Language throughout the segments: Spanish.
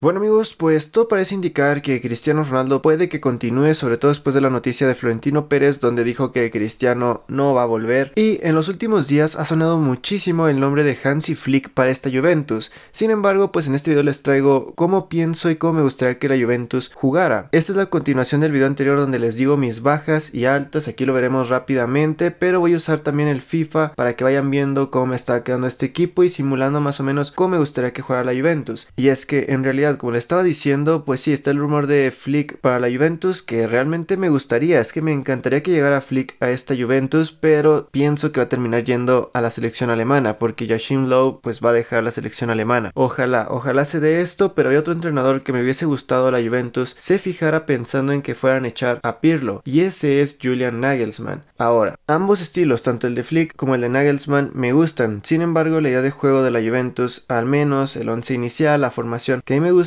Bueno amigos, pues todo parece indicar que Cristiano Ronaldo puede que continúe, sobre todo después de la noticia de Florentino Pérez donde dijo que Cristiano no va a volver y en los últimos días ha sonado muchísimo el nombre de Hansi Flick para esta Juventus. Sin embargo, pues en este video les traigo cómo pienso y cómo me gustaría que la Juventus jugara. Esta es la continuación del video anterior donde les digo mis bajas y altas, aquí lo veremos rápidamente, pero voy a usar también el FIFA para que vayan viendo cómo está quedando este equipo y simulando más o menos cómo me gustaría que jugara la Juventus. Y es que en realidad como le estaba diciendo, pues sí, está el rumor de Flick para la Juventus, que realmente me gustaría, es que me encantaría que llegara Flick a esta Juventus, pero pienso que va a terminar yendo a la selección alemana, porque Yashin Lowe pues va a dejar la selección alemana. Ojalá, ojalá se dé esto, pero hay otro entrenador que me hubiese gustado a la Juventus se fijara pensando en que fueran a echar a Pirlo, y ese es Julian Nagelsmann. Ahora, ambos estilos, tanto el de Flick como el de Nagelsmann, me gustan, sin embargo la idea de juego de la Juventus, al menos el once inicial, la formación que a mí me gusta,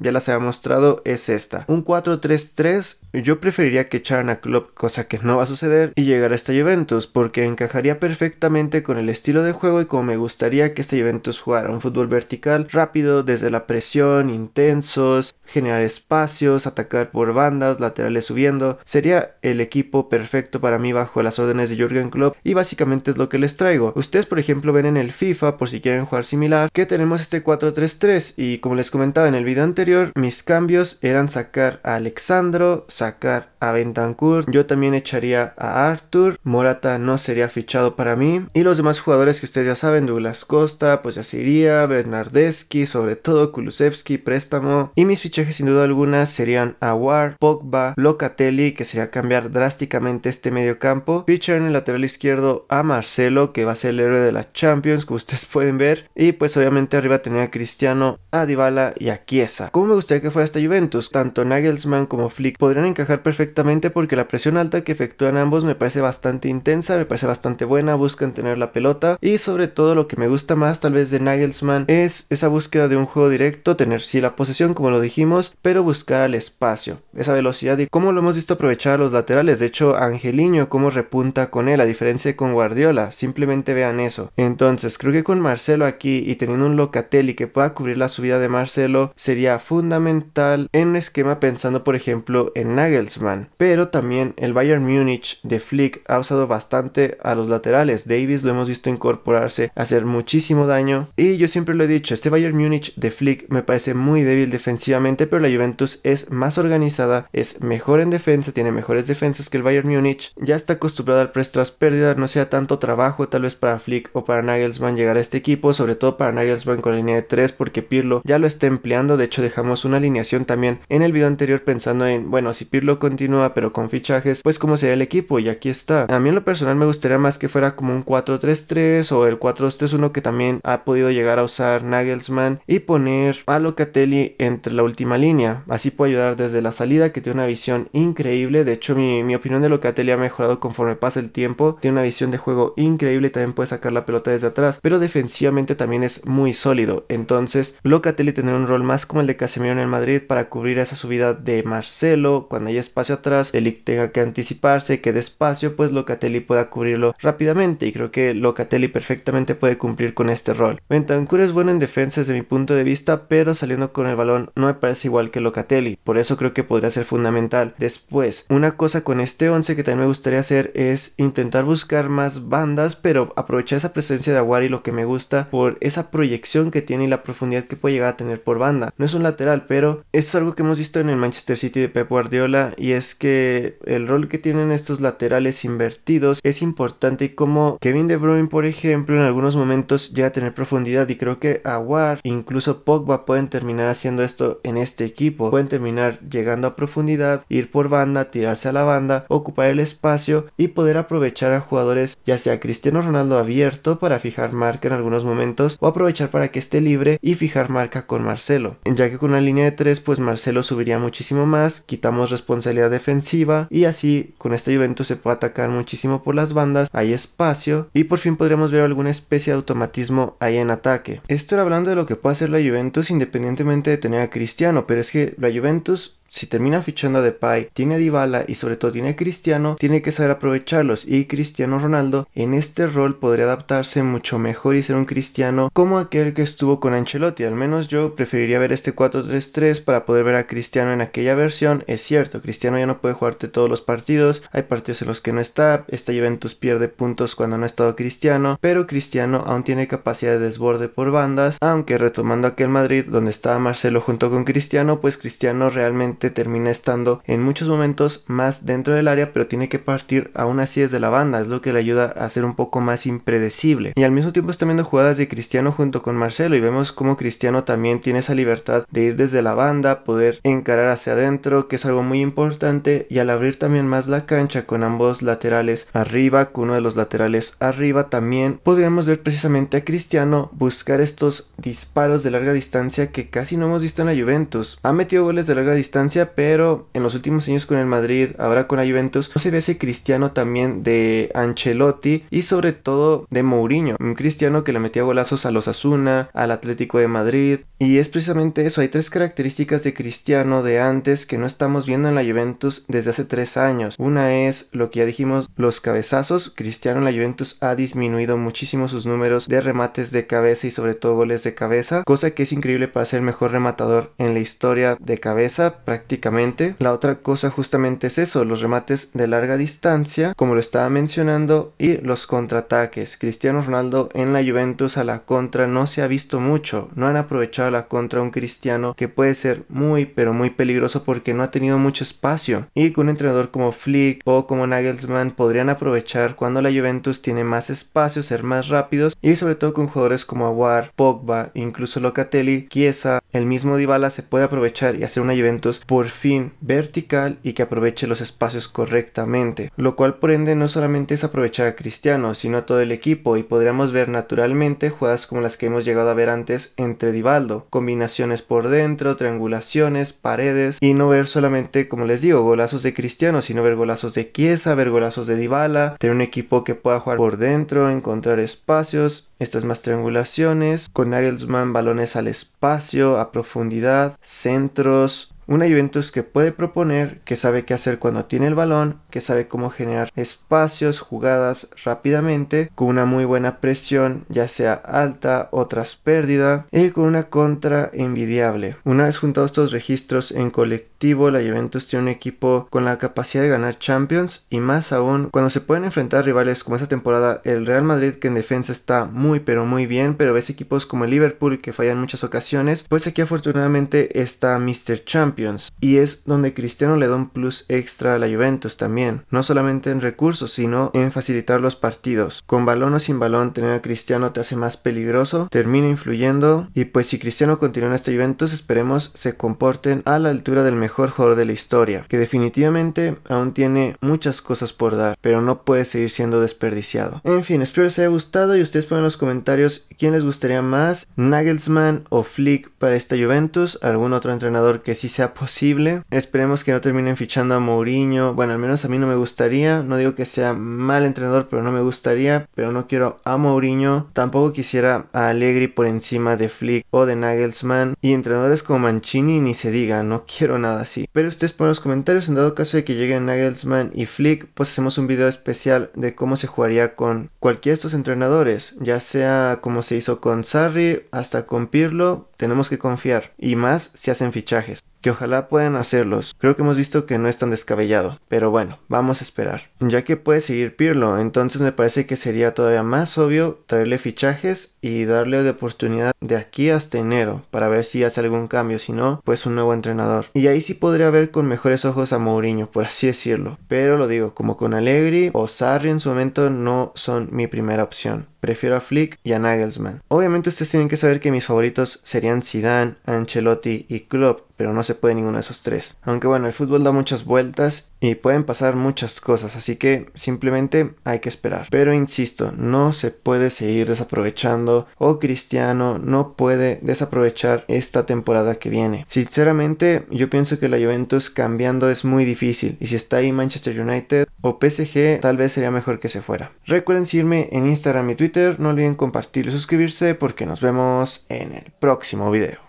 ya las había mostrado, es esta. Un 4-3-3, yo preferiría que echaran a Klopp, cosa que no va a suceder, y llegar a esta Juventus, porque encajaría perfectamente con el estilo de juego y como me gustaría que este Juventus jugara. Un fútbol vertical, rápido, desde la presión, intensos, generar espacios, atacar por bandas, laterales subiendo. Sería el equipo perfecto para mí bajo las órdenes de Jürgen Klopp y básicamente es lo que les traigo. Ustedes por ejemplo ven en el FIFA, por si quieren jugar similar, que tenemos este 4-3-3 y como les comentaba en en el video anterior mis cambios eran sacar a Alexandro, sacar a Bentancur, yo también echaría a Arthur, Morata no sería fichado para mí y los demás jugadores que ustedes ya saben, Douglas Costa, pues ya se iría, Bernardeschi, sobre todo Kulusevski, préstamo y mis fichajes sin duda alguna serían a War, Pogba, Locatelli, que sería cambiar drásticamente este medio campo, fichar en el lateral izquierdo a Marcelo, que va a ser el héroe de la Champions, como ustedes pueden ver, y pues obviamente arriba tenía a Cristiano, a Dybala y a Chiesa. ¿Cómo me gustaría que fuera esta Juventus? Tanto Nagelsmann como Flick podrían encajar perfectamente porque la presión alta que efectúan ambos me parece bastante intensa, me parece bastante buena, buscan tener la pelota y sobre todo lo que me gusta más tal vez de Nagelsmann es esa búsqueda de un juego directo, tener sí la posesión como lo dijimos, pero buscar al espacio, esa velocidad y cómo lo hemos visto aprovechar a los laterales, de hecho Angeliño cómo repunta con él, a diferencia con Guardiola, simplemente vean eso. Entonces creo que con Marcelo aquí y teniendo un Locatelli que pueda cubrir la subida de Marcelo sería fundamental en un esquema pensando por ejemplo en Nagelsmann pero también el Bayern Múnich de Flick ha usado bastante a los laterales. Davis lo hemos visto incorporarse, hacer muchísimo daño. Y yo siempre lo he dicho, este Bayern Múnich de Flick me parece muy débil defensivamente, pero la Juventus es más organizada, es mejor en defensa, tiene mejores defensas que el Bayern Múnich. Ya está acostumbrado al press tras pérdida, no sea tanto trabajo tal vez para Flick o para Nagelsmann llegar a este equipo, sobre todo para Nagelsmann con la línea de 3 porque Pirlo ya lo está empleando, de hecho dejamos una alineación también en el video anterior pensando en, bueno, si Pirlo continúa pero con fichajes, pues cómo sería el equipo. Y aquí está. A mí en lo personal me gustaría más que fuera como un 4-3-3 o el 4-2-3-1 que también ha podido llegar a usar Nagelsmann y poner a Locatelli entre la última línea. Así puede ayudar desde la salida, que tiene una visión increíble. De hecho, mi, opinión de Locatelli ha mejorado conforme pasa el tiempo. Tiene una visión de juego increíble, también puede sacar la pelota desde atrás, pero defensivamente también es muy sólido. Entonces, Locatelli tendrá un rol más como el de Casemiro en el Madrid para cubrir esa subida de Marcelo cuando hay espacio atrás, atrás, Delic tenga que anticiparse, que despacio, pues Locatelli pueda cubrirlo rápidamente y creo que Locatelli perfectamente puede cumplir con este rol. Bentancur es bueno en defensa desde mi punto de vista, pero saliendo con el balón no me parece igual que Locatelli, por eso creo que podría ser fundamental. Después, una cosa con este 11 que también me gustaría hacer es intentar buscar más bandas, pero aprovechar esa presencia de Aguari lo que me gusta por esa proyección que tiene y la profundidad que puede llegar a tener por banda. No es un lateral, pero es algo que hemos visto en el Manchester City de Pep Guardiola y es que el rol que tienen estos laterales invertidos es importante y como Kevin De Bruyne, por ejemplo, en algunos momentos llega a tener profundidad y creo que Aguar, incluso Pogba pueden terminar haciendo esto en este equipo. Pueden terminar llegando a profundidad, ir por banda, tirarse a la banda, ocupar el espacio y poder aprovechar a jugadores ya sea Cristiano Ronaldo abierto para fijar marca en algunos momentos o aprovechar para que esté libre y fijar marca con Marcelo. Ya que con una línea de tres pues Marcelo subiría muchísimo más, quitamos responsabilidad defensiva y así con esta Juventus se puede atacar muchísimo por las bandas, hay espacio y por fin podríamos ver alguna especie de automatismo ahí en ataque. Esto hablando de lo que puede hacer la Juventus independientemente de tener a Cristiano, pero es que la Juventus si termina fichando a Depay, tiene a Dybala y sobre todo tiene a Cristiano, tiene que saber aprovecharlos y Cristiano Ronaldo en este rol podría adaptarse mucho mejor y ser un Cristiano como aquel que estuvo con Ancelotti, al menos yo preferiría ver este 4-3-3 para poder ver a Cristiano en aquella versión, es cierto, Cristiano ya no puede jugarte todos los partidos, hay partidos en los que no está, esta Juventus pierde puntos cuando no ha estado Cristiano, pero Cristiano aún tiene capacidad de desborde por bandas, aunque retomando aquel Madrid donde estaba Marcelo junto con Cristiano, pues Cristiano realmente termina estando en muchos momentos más dentro del área, pero tiene que partir aún así desde la banda, es lo que le ayuda a ser un poco más impredecible. Y al mismo tiempo está viendo jugadas de Cristiano junto con Marcelo y vemos como Cristiano también tiene esa libertad de ir desde la banda, poder encarar hacia adentro, que es algo muy importante, y al abrir también más la cancha con ambos laterales arriba, con uno de los laterales arriba también, podríamos ver precisamente a Cristiano buscar estos disparos de larga distancia que casi no hemos visto en la Juventus. Ha metido goles de larga distancia pero en los últimos años con el Madrid, ahora con la Juventus, no se ve ese cristiano también de Ancelotti y sobre todo de Mourinho, un cristiano que le metía golazos a los Asuna, al Atlético de Madrid, y es precisamente eso, hay tres características de cristiano de antes que no estamos viendo en la Juventus desde hace tres años. Una es lo que ya dijimos, los cabezazos, cristiano en la Juventus ha disminuido muchísimo sus números de remates de cabeza y sobre todo goles de cabeza, cosa que es increíble para ser el mejor rematador en la historia de cabeza, prácticamente. La otra cosa justamente es eso, los remates de larga distancia, como lo estaba mencionando, y los contraataques. Cristiano Ronaldo en la Juventus a la contra no se ha visto mucho, no han aprovechado la contra un Cristiano que puede ser muy pero muy peligroso porque no ha tenido mucho espacio y con un entrenador como Flick o como Nagelsmann podrían aprovechar cuando la Juventus tiene más espacio, ser más rápidos y sobre todo con jugadores como Aguar, Pogba, incluso Locatelli, Chiesa, el mismo Dybala se puede aprovechar y hacer una Juventus por fin vertical y que aproveche los espacios correctamente, lo cual por ende no solamente es aprovechar a Cristiano, sino a todo el equipo y podríamos ver naturalmente jugadas como las que hemos llegado a ver antes entre Divaldo, combinaciones por dentro, triangulaciones, paredes y no ver solamente, como les digo, golazos de Cristiano, sino ver golazos de Chiesa, ver golazos de Dybala, tener un equipo que pueda jugar por dentro, encontrar espacios, estas más triangulaciones, con Nagelsmann balones al espacio, a profundidad, centros, una Juventus que puede proponer, que sabe qué hacer cuando tiene el balón, que sabe cómo generar espacios, jugadas rápidamente, con una muy buena presión, ya sea alta o tras pérdida, y con una contra envidiable. Una vez juntados estos registros en colectivo, la Juventus tiene un equipo con la capacidad de ganar Champions y más aún cuando se pueden enfrentar rivales como esta temporada el Real Madrid que en defensa está muy pero muy bien, pero ves equipos como el Liverpool que fallan muchas ocasiones, pues aquí afortunadamente está Mr. Champions y es donde Cristiano le da un plus extra a la Juventus también, no solamente en recursos sino en facilitar los partidos. Con balón o sin balón tener a Cristiano te hace más peligroso, termina influyendo y pues si Cristiano continúa en esta Juventus esperemos se comporten a la altura del mejor jugador de la historia, que definitivamente aún tiene muchas cosas por dar, pero no puede seguir siendo desperdiciado. En fin, espero les haya gustado y ustedes pongan en los comentarios quién les gustaría más, Nagelsmann o Flick para esta Juventus, algún otro entrenador que sí sea posible. Esperemos que no terminen fichando a Mourinho. Bueno, al menos a mí no me gustaría. No digo que sea mal entrenador, pero no me gustaría. Pero no quiero a Mourinho. Tampoco quisiera a Allegri por encima de Flick o de Nagelsmann. Y entrenadores como Mancini ni se diga. No quiero nada así. Pero ustedes ponen los comentarios. En dado caso de que lleguen Nagelsmann y Flick, pues hacemos un video especial de cómo se jugaría con cualquiera de estos entrenadores. Ya sea como se hizo con Sarri hasta con Pirlo. Tenemos que confiar. Y más si hacen fichajes que ojalá puedan hacerlos. Creo que hemos visto que no es tan descabellado, pero bueno, vamos a esperar. Ya que puede seguir Pirlo, entonces me parece que sería todavía más obvio traerle fichajes y darle de oportunidad de aquí hasta enero para ver si hace algún cambio, si no, pues un nuevo entrenador. Y ahí sí podría ver con mejores ojos a Mourinho, por así decirlo. Pero lo digo, como con Allegri o Sarri en su momento no son mi primera opción. Prefiero a Flick y a Nagelsmann. Obviamente ustedes tienen que saber que mis favoritos serían Zidane, Ancelotti y Klopp, pero no se puede ninguno de esos tres. Aunque bueno, el fútbol da muchas vueltas y pueden pasar muchas cosas, así que simplemente hay que esperar. Pero insisto, no se puede seguir desaprovechando o Cristiano no puede desaprovechar esta temporada que viene. Sinceramente, yo pienso que la Juventus cambiando es muy difícil y si está ahí Manchester United o PSG, tal vez sería mejor que se fuera. Recuerden seguirme en Instagram y Twitter, no olviden compartir y suscribirse porque nos vemos en el próximo video.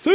¡Sí!